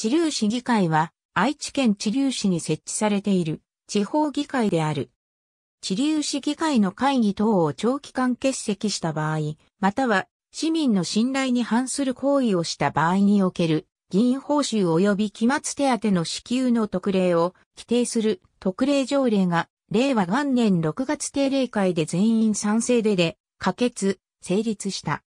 知立市議会は、愛知県知立市に設置されている地方議会である。知立市議会の会議等を長期間欠席した場合、または市民の信頼に反する行為をした場合における議員報酬及び期末手当の支給の特例を規定する特例条例が令和元年6月定例会で全員賛成でで可決、成立した。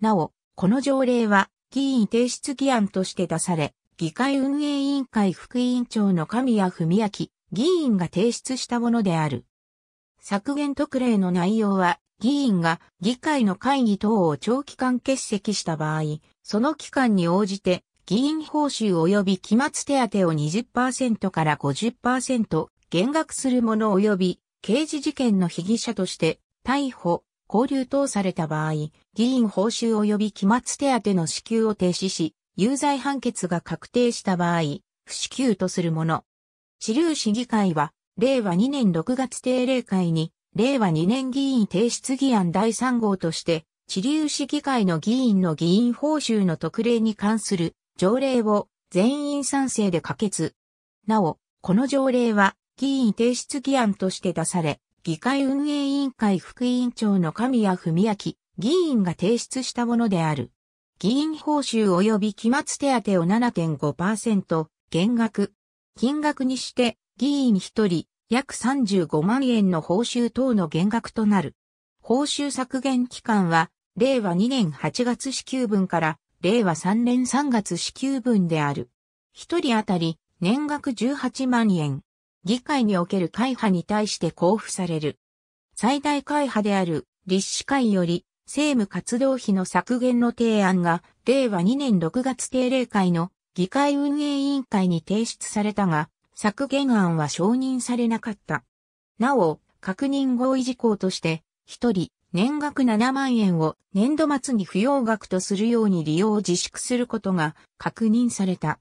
なお、この条例は議員提出議案として出され、議会運営委員会副委員長の神谷文明議員が提出したものである。削減特例の内容は、議員が議会の会議等を長期間欠席した場合、その期間に応じて、議員報酬及び期末手当を20%から50%減額する者及び刑事事件の被疑者として逮捕、拘留等された場合、議員報酬及び期末手当の支給を停止し、有罪判決が確定した場合、不支給とするもの。知流市議会は、令和2年6月定例会に、令和2年議員提出議案第3号として、知流市議会の議員の議員報酬の特例に関する条例を全員賛成で可決。なお、この条例は議員提出議案として出され、議会運営委員会副委員長の神谷文明議員が提出したものである。議員報酬及び期末手当を7.5%、減額。金額にして、議員1人、約35万円の報酬等の減額となる。報酬削減期間は、令和2年8月支給分から令和3年3月支給分である。一人当たり年額18万円。議会における会派に対して交付される。最大会派である立志会より政務活動費の削減の提案が、令和2年6月定例会の議会運営委員会に提出されたが、削減案は承認されなかった。なお、確認合意事項として、一人、年額7万円を年度末に扶養額とするように利用を自粛することが確認された。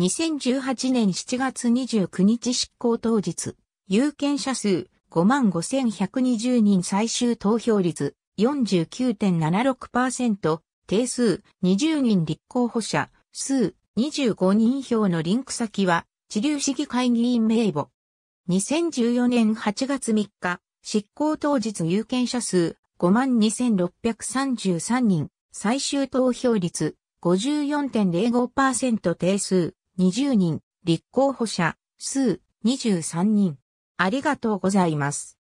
2018年7月29日執行当日、有権者数5万5120人最終投票率49.76%、定数20人立候補者、数25人票のリンク先は、地流市議会議員名簿。2014年8月3日、執行当日有権者数52,633人、最終投票率54.05%定数20人、立候補者数23人。ありがとうございます。